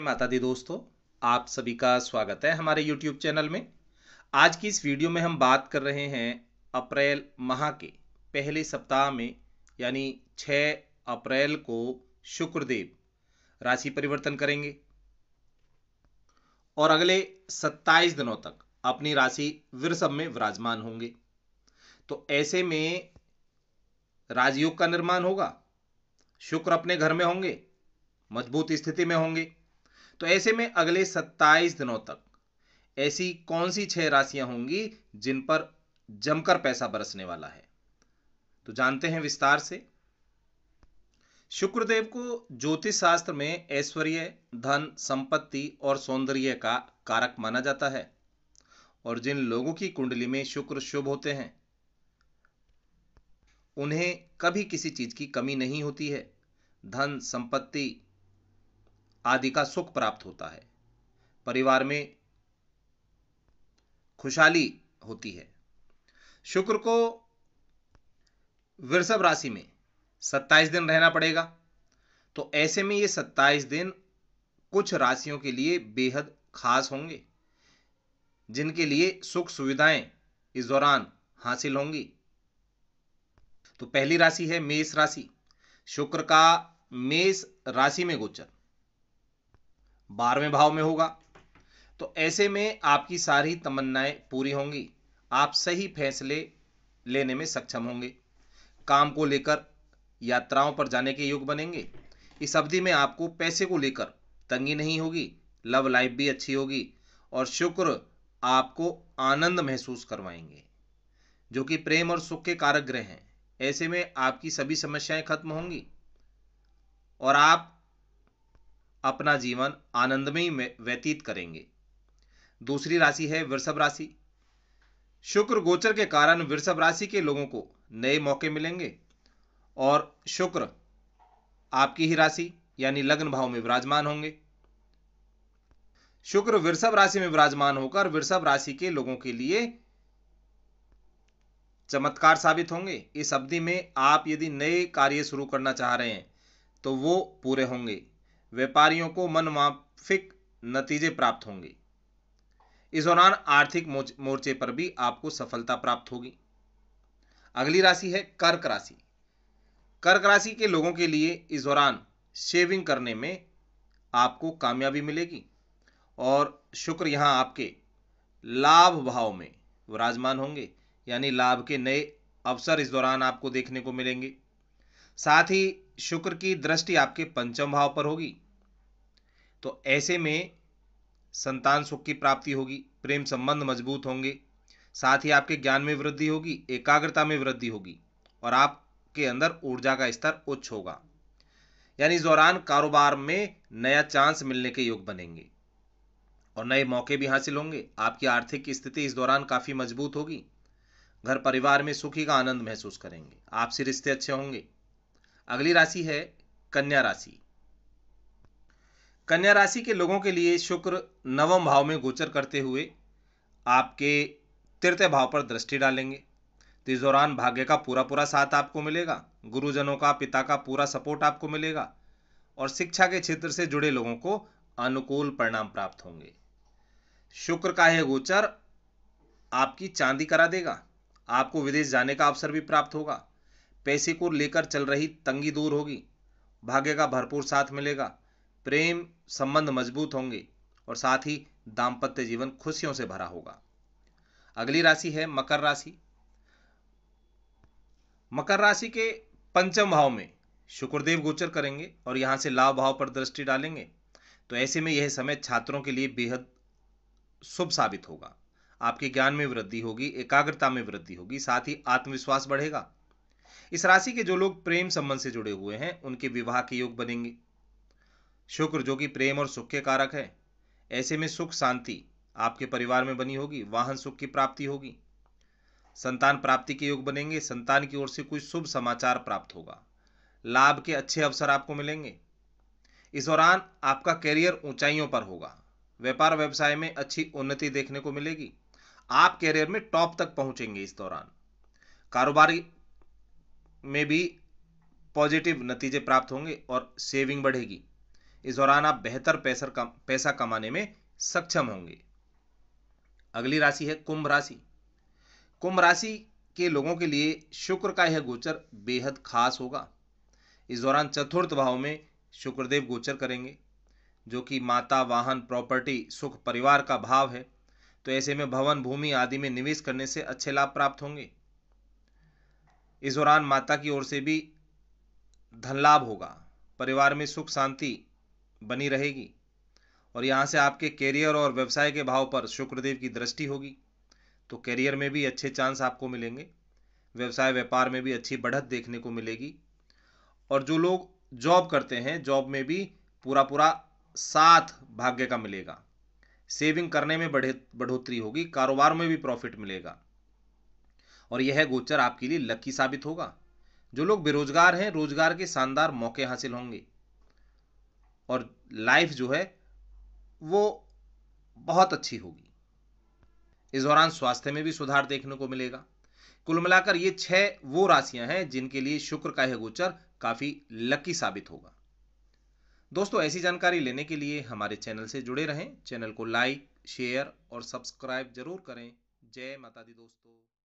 माता दी दोस्तों आप सभी का स्वागत है हमारे YouTube चैनल में आज की इस वीडियो में हम बात कर रहे हैं अप्रैल माह के पहले सप्ताह में यानी 6 अप्रैल को शुक्रदेव राशि परिवर्तन करेंगे और अगले 27 दिनों तक अपनी राशि वृषभ में विराजमान होंगे तो ऐसे में राजयोग का निर्माण होगा शुक्र अपने घर में होंगे मजबूत स्थिति में होंगे तो ऐसे में अगले 27 दिनों तक ऐसी कौन सी छह राशियां होंगी जिन पर जमकर पैसा बरसने वाला है तो जानते हैं विस्तार से शुक्रदेव को ज्योतिष शास्त्र में ऐश्वर्य धन संपत्ति और सौंदर्य का कारक माना जाता है और जिन लोगों की कुंडली में शुक्र शुभ होते हैं उन्हें कभी किसी चीज की कमी नहीं होती है धन संपत्ति आदि का सुख प्राप्त होता है परिवार में खुशहाली होती है शुक्र को वृषभ राशि में सत्ताईस दिन रहना पड़ेगा तो ऐसे में ये सत्ताईस दिन कुछ राशियों के लिए बेहद खास होंगे जिनके लिए सुख सुविधाएं इस दौरान हासिल होंगी तो पहली राशि है मेष राशि शुक्र का मेष राशि में गोचर बारहवें भाव में होगा तो ऐसे में आपकी सारी तमन्नाएं पूरी होंगी आप सही फैसले लेने में सक्षम होंगे काम को लेकर यात्राओं पर जाने के योग बनेंगे इस अवधि में आपको पैसे को लेकर तंगी नहीं होगी लव लाइफ भी अच्छी होगी और शुक्र आपको आनंद महसूस करवाएंगे जो कि प्रेम और सुख के कारक ग्रह हैं ऐसे में आपकी सभी समस्याएं खत्म होंगी और आप अपना जीवन आनंदमय में व्यतीत करेंगे दूसरी राशि है वृषभ राशि शुक्र गोचर के कारण वृषभ राशि के लोगों को नए मौके मिलेंगे और शुक्र आपकी ही राशि यानी लग्न भाव में विराजमान होंगे शुक्र वृषभ राशि में विराजमान होकर वृषभ राशि के लोगों के लिए चमत्कार साबित होंगे इस अवधि में आप यदि नए कार्य शुरू करना चाह रहे हैं तो वो पूरे होंगे व्यापारियों को मनमाफिक नतीजे प्राप्त होंगे इस दौरान आर्थिक मोर्चे पर भी आपको सफलता प्राप्त होगी अगली राशि है कर्क राशि कर्क राशि के लोगों के लिए इस दौरान शेविंग करने में आपको कामयाबी मिलेगी और शुक्र यहां आपके लाभ भाव में विराजमान होंगे यानी लाभ के नए अवसर इस दौरान आपको देखने को मिलेंगे साथ ही शुक्र की दृष्टि आपके पंचम भाव पर होगी तो ऐसे में संतान सुख की प्राप्ति होगी प्रेम संबंध मजबूत होंगे साथ ही आपके ज्ञान में वृद्धि होगी एकाग्रता में वृद्धि होगी और आपके अंदर ऊर्जा का स्तर उच्च होगा यानी इस दौरान कारोबार में नया चांस मिलने के योग बनेंगे और नए मौके भी हासिल होंगे आपकी आर्थिक स्थिति इस दौरान काफ़ी मजबूत होगी घर परिवार में सुखी का आनंद महसूस करेंगे आपसे रिश्ते अच्छे होंगे अगली राशि है कन्या राशि कन्या राशि के लोगों के लिए शुक्र नवम भाव में गोचर करते हुए आपके तृतीय भाव पर दृष्टि डालेंगे तो इस दौरान भाग्य का पूरा पूरा साथ आपको मिलेगा गुरुजनों का पिता का पूरा सपोर्ट आपको मिलेगा और शिक्षा के क्षेत्र से जुड़े लोगों को अनुकूल परिणाम प्राप्त होंगे शुक्र का यह गोचर आपकी चांदी करा देगा आपको विदेश जाने का अवसर भी प्राप्त होगा पैसे को लेकर चल रही तंगी दूर होगी भाग्य का भरपूर साथ मिलेगा प्रेम संबंध मजबूत होंगे और साथ ही दाम्पत्य जीवन खुशियों से भरा होगा अगली राशि है मकर राशि मकर राशि के पंचम भाव में शुक्रदेव गोचर करेंगे और यहां से लाभ भाव पर दृष्टि डालेंगे तो ऐसे में यह समय छात्रों के लिए बेहद शुभ साबित होगा आपके ज्ञान में वृद्धि होगी एकाग्रता में वृद्धि होगी साथ ही आत्मविश्वास बढ़ेगा इस राशि के जो लोग प्रेम संबंध से जुड़े हुए हैं उनके विवाह के योग बनेंगे शुक्र जो कि प्रेम और सुख के कारक है ऐसे में सुख शांति आपके परिवार में बनी होगी वाहन सुख की प्राप्ति होगी संतान प्राप्ति के योग बनेंगे संतान की ओर से कोई शुभ समाचार प्राप्त होगा लाभ के अच्छे अवसर आपको मिलेंगे इस दौरान आपका करियर ऊंचाइयों पर होगा व्यापार व्यवसाय में अच्छी उन्नति देखने को मिलेगी आप कैरियर में टॉप तक पहुंचेंगे इस दौरान कारोबारी में भी पॉजिटिव नतीजे प्राप्त होंगे और सेविंग बढ़ेगी इस दौरान आप बेहतर पैसा कम पैसा कमाने में सक्षम होंगे अगली राशि है कुंभ राशि कुंभ राशि के लोगों के लिए शुक्र का यह गोचर बेहद खास होगा इस दौरान चतुर्थ भाव में शुक्रदेव गोचर करेंगे जो कि माता वाहन प्रॉपर्टी सुख परिवार का भाव है तो ऐसे में भवन भूमि आदि में निवेश करने से अच्छे लाभ प्राप्त होंगे इस दौरान माता की ओर से भी धन लाभ होगा परिवार में सुख शांति बनी रहेगी और यहाँ से आपके कैरियर और व्यवसाय के भाव पर शुक्रदेव की दृष्टि होगी तो कैरियर में भी अच्छे चांस आपको मिलेंगे व्यवसाय व्यापार में भी अच्छी बढ़त देखने को मिलेगी और जो लोग जॉब करते हैं जॉब में भी पूरा पूरा साथ भाग्य का मिलेगा सेविंग करने में बढ़े बढ़ोतरी होगी कारोबार में भी प्रॉफिट मिलेगा और यह गोचर आपके लिए लकी साबित होगा जो लोग बेरोजगार हैं रोजगार के शानदार मौके हासिल होंगे और लाइफ जो है वो बहुत अच्छी होगी इस दौरान स्वास्थ्य में भी सुधार देखने को मिलेगा कुल मिलाकर ये छह वो राशियां हैं जिनके लिए शुक्र का यह गोचर काफी लकी साबित होगा दोस्तों ऐसी जानकारी लेने के लिए हमारे चैनल से जुड़े रहें चैनल को लाइक शेयर और सब्सक्राइब जरूर करें जय माता दी दोस्तों